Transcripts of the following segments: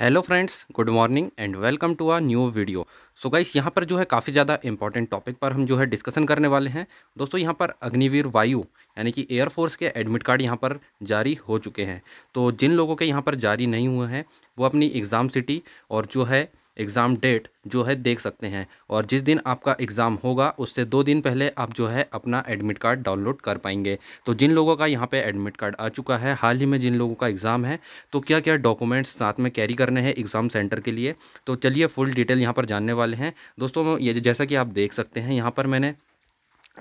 hello friends good morning and welcome to our new video so guys यहाँ पर जो है काफ़ी ज़्यादा इंपॉर्टेंट टॉपिक पर हम जो है डिस्कशन करने वाले हैं दोस्तों यहाँ पर अग्निवीर वायु यानी कि एयरफोर्स के एडमिट कार्ड यहाँ पर जारी हो चुके हैं तो जिन लोगों के यहाँ पर जारी नहीं हुए हैं वो अपनी एग्ज़ाम सिटी और जो है एग्ज़ाम डेट जो है देख सकते हैं और जिस दिन आपका एग्ज़ाम होगा उससे दो दिन पहले आप जो है अपना एडमिट कार्ड डाउनलोड कर पाएंगे तो जिन लोगों का यहाँ पे एडमिट कार्ड आ चुका है हाल ही में जिन लोगों का एग्ज़ाम है तो क्या क्या डॉक्यूमेंट्स साथ में कैरी करने हैं एग्ज़ाम सेंटर के लिए तो चलिए फुल डिटेल यहाँ पर जानने वाले हैं दोस्तों ये जैसा कि आप देख सकते हैं यहाँ पर मैंने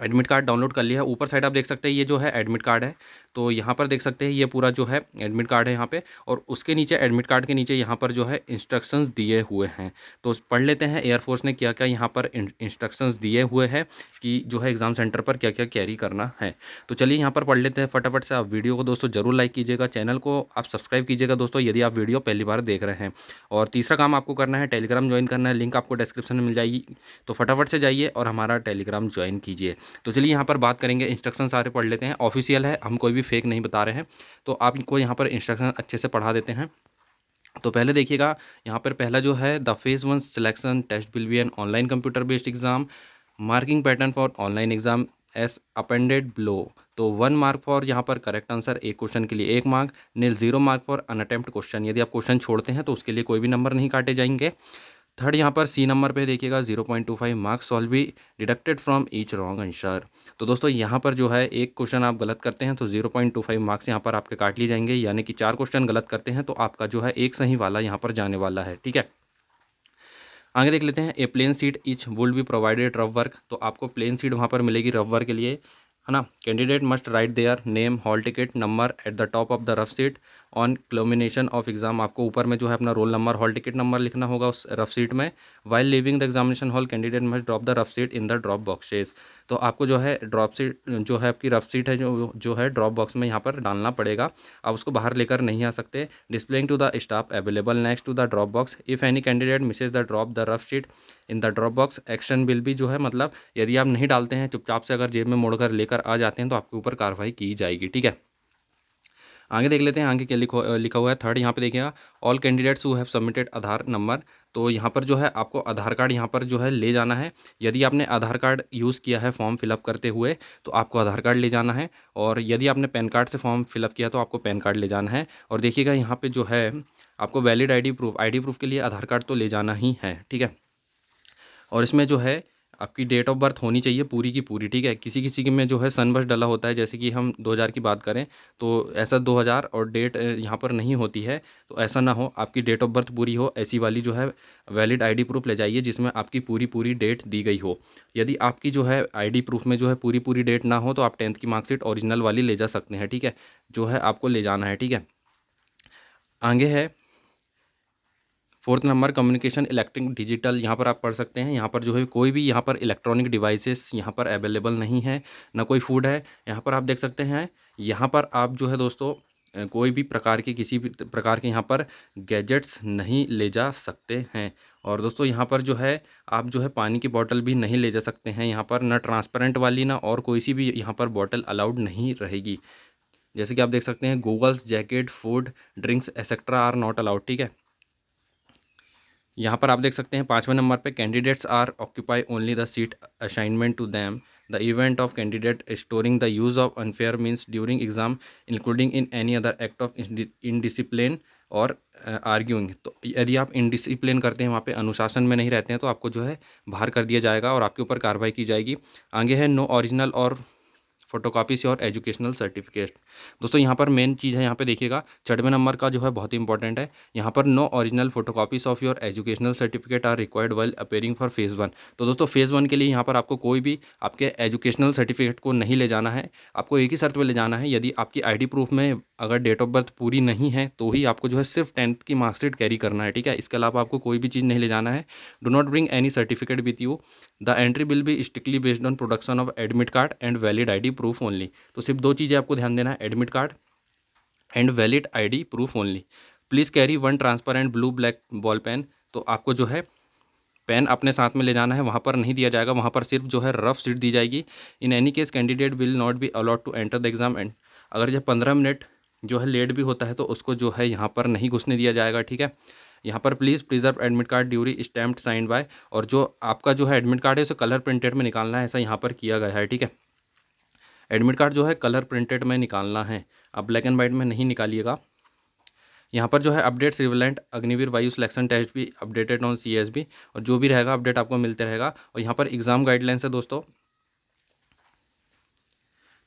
एडमिट कार्ड डाउनलोड कर लिया है ऊपर साइड आप देख सकते हैं ये जो है एडमिट कार्ड है तो यहाँ पर देख सकते हैं ये पूरा जो है एडमिट कार्ड है यहाँ पे और उसके नीचे एडमिट कार्ड के नीचे यहाँ पर जो है इंस्ट्रक्शंस दिए हुए हैं तो पढ़ लेते हैं एयरफोर्स ने क्या क्या यहाँ पर इंस्ट्रक्शंस दिए हुए हैं कि जो है एग्ज़ाम सेंटर पर क्या क्या कैरी करना है तो चलिए यहाँ पर पढ़ लेते हैं फटाफट से आप वीडियो को दोस्तों ज़रूर लाइक कीजिएगा चैनल को आप सब्सक्राइब कीजिएगा दोस्तों यदि आप वीडियो पहली बार देख रहे हैं और तीसरा काम आपको करना है टेलीग्राम ज्वाइन करना है लिंक आपको डिस्क्रिप्शन में मिल जाएगी तो फटाफट से जाइए और हमारा टेलीग्राम ज्वाइन कीजिए तो चलिए यहाँ पर बात करेंगे इंस्ट्रक्शन सारे पढ़ लेते हैं ऑफिशियल है हम कोई भी फेक नहीं बता रहे हैं तो आपको यहाँ पर इंस्ट्रक्शन अच्छे से पढ़ा देते हैं तो पहले देखिएगा यहाँ पर पहला जो है the phase one selection test will be an online computer based exam marking pattern for online exam as appended below तो वन मार्क फॉर यहाँ पर करेक्ट आंसर एक क्वेश्चन के लिए एक mark nil zero mark for unattempt question यदि आप question छोड़ते हैं तो उसके लिए कोई भी नंबर नहीं काटे जाएंगे थर्ड यहाँ पर सी नंबर पे देखिएगा zero point two five marks all be deducted from each wrong answer तो दोस्तों यहाँ पर जो है एक क्वेश्चन आप गलत करते हैं तो zero point two five marks यहाँ पर आपके काट लिए जाएंगे यानी कि चार क्वेश्चन गलत करते हैं तो आपका जो है एक सही वाला यहाँ पर जाने वाला है ठीक है आगे देख लेते हैं a plain sheet each will be provided rough work तो आपको प्लेन सीट वहाँ पर मिलेगी रफ वर्क के लिए है ना candidate must write their name hall ticket number at the top of the rough sheet on culmination of exam आपको ऊपर में जो है अपना roll number hall ticket number लिखना होगा उस रफ सीट में while leaving the examination hall candidate must drop the rough sheet in the drop boxes तो आपको जो है ड्रॉप सीट जो है आपकी रफ सीट है जो जो है ड्रॉप बॉक्स में यहाँ पर डालना पड़ेगा आप उसको बाहर लेकर नहीं आ सकते displaying to the staff available next to the drop box if any candidate misses the drop the rough sheet in the drop box action will भी जो है मतलब यदि आप नहीं डालते हैं चुपचाप से अगर जेब में मोड़कर लेकर आ जाते हैं तो आपके ऊपर कार्रवाई की जाएगी ठीक है आगे देख लेते हैं आगे क्या लिखो लिखा हुआ है थर्ड यहाँ पे देखिएगा all candidates who have submitted Aadhaar number तो यहाँ पर जो है आपको आधार कार्ड यहाँ पर जो है ले जाना है यदि आपने आधार कार्ड यूज़ किया है फॉर्म फिलअप करते हुए तो आपको आधार कार्ड ले जाना है और यदि आपने पैन कार्ड से फॉर्म फिलअप किया तो आपको पैन कार्ड ले जाना है और देखिएगा यहाँ पर जो है आपको वैलिड आई प्रूफ आई प्रूफ के लिए आधार कार्ड तो ले जाना ही है ठीक है और इसमें जो है आपकी डेट ऑफ बर्थ होनी चाहिए पूरी की पूरी ठीक है किसी किसी के में जो है सनबर्स डला होता है जैसे कि हम 2000 की बात करें तो ऐसा 2000 और डेट यहाँ पर नहीं होती है तो ऐसा ना हो आपकी डेट ऑफ बर्थ पूरी हो ऐसी वाली जो है वैलिड आईडी प्रूफ ले जाइए जिसमें आपकी पूरी पूरी डेट दी गई हो यदि आपकी जो है आई प्रूफ में जो है पूरी पूरी डेट ना हो तो आप टेंथ की मार्कशीट औरिजिनल वाली ले जा सकते हैं ठीक है जो है आपको ले जाना है ठीक है आगे है fourth number communication electric digital यहाँ पर आप पढ़ सकते हैं यहाँ पर जो है कोई भी यहाँ पर इलेक्ट्रॉनिक डिवाइसेस यहाँ पर अवेलेबल नहीं है ना कोई फूड है यहाँ पर आप देख सकते हैं यहाँ पर आप जो है दोस्तों कोई भी प्रकार के किसी भी प्रकार के यहाँ पर गैजेट्स नहीं ले जा सकते हैं और दोस्तों यहाँ पर जो है आप जो है पानी की बॉटल भी नहीं ले जा सकते हैं यहाँ पर ना ट्रांसपेरेंट वाली ना और कोई सी भी यहाँ पर बॉटल अलाउड नहीं रहेगी जैसे कि आप देख सकते हैं goggles jacket food drinks etcetera are not allowed ठीक है यहाँ पर आप देख सकते हैं पाँचवें नंबर पे candidates are occupy only the seat assignment to them the event of candidate storing the use of unfair means during exam including in any other act of indiscipline or arguing uh, तो यदि आप indiscipline करते हैं वहाँ पे अनुशासन में नहीं रहते हैं तो आपको जो है बाहर कर दिया जाएगा और आपके ऊपर कार्रवाई की जाएगी आगे है नो ओरिजिनल और फोटो से और एजुकेशनल सर्टिफिकेट दोस्तों यहाँ पर मेन चीज़ है यहाँ पे देखिएगा छठवें नंबर का जो है बहुत ही इंपॉर्टेंट है यहाँ पर no original photo copies of your educational certificate are required well appearing for phase one तो दोस्तों फेज़ वन के लिए यहाँ पर आपको कोई भी आपके एजुकेशनल सर्टिफिकेट को नहीं ले जाना है आपको एक ही शर्त पर ले जाना है यदि आपकी आई प्रूफ में अगर डेट ऑफ बर्थ पूरी नहीं है तो ही आपको जो है सिर्फ टेंथ की मार्कशीट कैरी करना है ठीक है इसके अलावा आपको कोई भी चीज़ नहीं ले जाना है do not bring any certificate with you the entry will be strictly based on production of admit card and valid I proof only तो सिर्फ दो चीज़ें आपको ध्यान देना है admit card and valid ID proof only please carry one transparent blue black ball pen तो आपको जो है पेन अपने साथ में ले जाना है वहाँ पर नहीं दिया जाएगा वहाँ पर सिर्फ जो है रफ सीट दी जाएगी in any case candidate will not be allowed to enter the exam and अगर जब पंद्रह मिनट जो है लेट भी होता है तो उसको जो है यहाँ पर नहीं घुसने दिया जाएगा ठीक है यहाँ पर please preserve admit card duly stamped sign by और जो आपका जो है एडमिट कार्ड है उसे कलर प्रिंटेड में निकालना है ऐसा यहाँ पर किया गया है ठीक है एडमिट कार्ड जो है कलर प्रिंटेड में निकालना है आप ब्लैक एंड वाइट में नहीं निकालिएगा यहाँ पर जो है updates relevant Agniveer Vayu selection test भी updated on C S B और जो भी रहेगा अपडेट आपको मिलते रहेगा और यहाँ पर एग्ज़ाम गाइडलाइंस है दोस्तों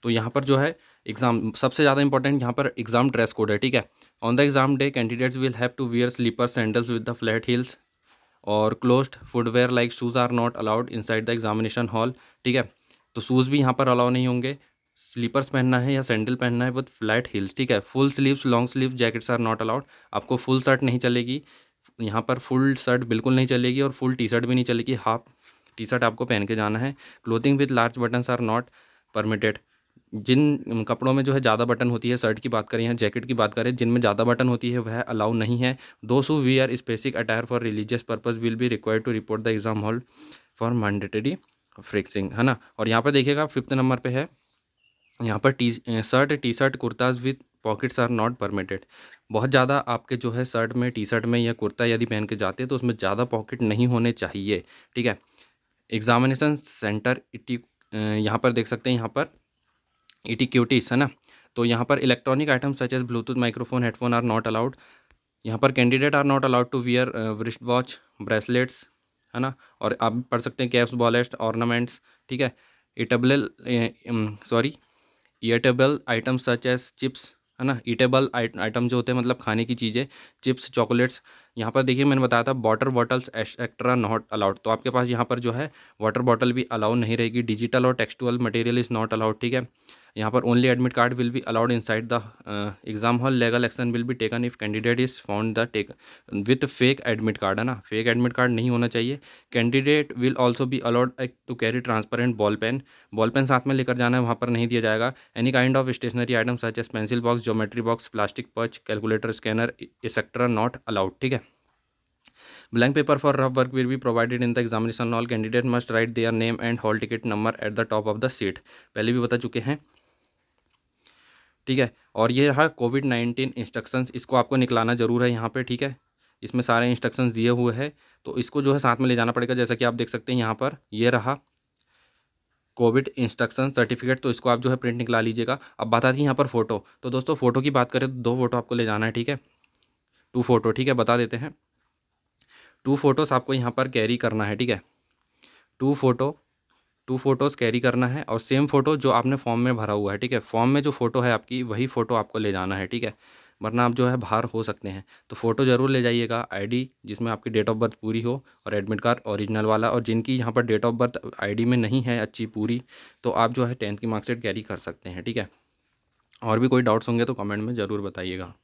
तो यहाँ पर जो है एग्ज़ाम सबसे ज़्यादा इंपॉर्टेंट यहाँ पर एग्ज़ाम ड्रेस कोड है ठीक है on the exam day candidates will have to wear slipper sandals with the flat heels और closed footwear like shoes are not allowed inside the examination hall ठीक है तो शूज़ भी यहाँ पर अलाउ नहीं होंगे स्लीपर्स पहनना है या सैंडल पहनना है विथ फ्लैट हील्स ठीक है full sleeves long sleeve jackets are not allowed आपको फुल शर्ट नहीं चलेगी यहाँ पर फुल शर्ट बिल्कुल नहीं चलेगी और फुल टी शर्ट भी नहीं चलेगी हाफ टी शर्ट आपको पहन के जाना है clothing with large buttons are not permitted जिन कपड़ों में जो है ज़्यादा बटन होती है शर्ट की बात करें या जैकेट की बात करें जिनमें ज़्यादा बटन होती है वह अलाउ नहीं है those who we are specific attire for religious purpose will be required to report the exam hall for mandatory frisking है ना और यहाँ पर देखिएगा फिफ्थ नंबर पर है यहाँ पर T shirt T shirt kurtas with pockets are not permitted बहुत ज़्यादा आपके जो है शर्ट में टी शर्ट में या कुर्ता यदि पहन के जाते हैं तो उसमें ज़्यादा पॉकेट नहीं होने चाहिए ठीक है एग्जामिनेशन सेंटर इटी यहाँ पर देख सकते हैं यहाँ पर इटी इटिक्यूटिस है ना तो यहाँ पर electronic item such as Bluetooth microphone headphone are not allowed यहाँ पर candidate are not allowed to wear wrist watch bracelets है ना और आप पढ़ सकते हैं कैप्स बॉलेस्ट ऑर्नामेंट्स ठीक है eatable sorry eatable items such as chips है ना ईटेबल आइटम जो होते हैं मतलब खाने की चीज़ें चिप्स चॉकलेट्स यहाँ पर देखिए मैंने बताया था water bottles extra not allowed तो आपके पास यहाँ पर जो है वाटर बॉटल भी अलाउ नहीं रहेगी डिजिटल और textual material is not allowed ठीक है यहाँ पर only admit card will be allowed inside the exam hall legal action will be taken if candidate is found the take with fake admit card है ना fake admit card नहीं होना चाहिए candidate will also be allowed to carry transparent ball pen ball pen साथ में लेकर जाना है वहाँ पर नहीं दिया जाएगा any kind of stationery item such as pencil box geometry box plastic pouch calculator scanner etcetera not allowed ठीक है blank paper for rough work will be provided in the examination all candidate must write their name and hall ticket number at the top of the sheet पहले भी बता चुके हैं ठीक है और ये रहा कोविड नाइन्टीन इंस्ट्रक्शंस इसको आपको निकलाना ज़रूर है यहाँ पे ठीक है इसमें सारे इंस्ट्रक्शंस दिए हुए हैं तो इसको जो है साथ में ले जाना पड़ेगा जैसा कि आप देख सकते हैं यहाँ पर ये रहा कोविड इंस्ट्रक्शन सर्टिफिकेट तो इसको आप जो है प्रिंट निकला लीजिएगा अब बता दी यहाँ पर फ़ोटो तो दोस्तों फ़ोटो की बात करें तो दो फ़ोटो आपको ले जाना है ठीक है टू फ़ोटो ठीक है बता देते हैं टू फ़ोटोज़ आपको यहाँ पर कैरी करना है ठीक है two photo two photos carry करना है और सेम फ़ोटो जो आपने फॉर्म में भरा हुआ है ठीक है फॉर्म में जो फ़ोटो है आपकी वही फ़ोटो आपको ले जाना है ठीक है वरना आप जो है बाहर हो सकते हैं तो फ़ोटो ज़रूर ले जाइएगा आईडी जिसमें आपकी डेट ऑफ बर्थ पूरी हो और एडमिट कार्ड ओरिजिनल वाला और जिनकी यहाँ पर डेट ऑफ बर्थ आईडी में नहीं है अच्छी पूरी तो आप जो है टेंथ की मार्कशीट कैरी कर सकते हैं ठीक है और भी कोई डाउट्स होंगे तो कमेंट में ज़रूर बताइएगा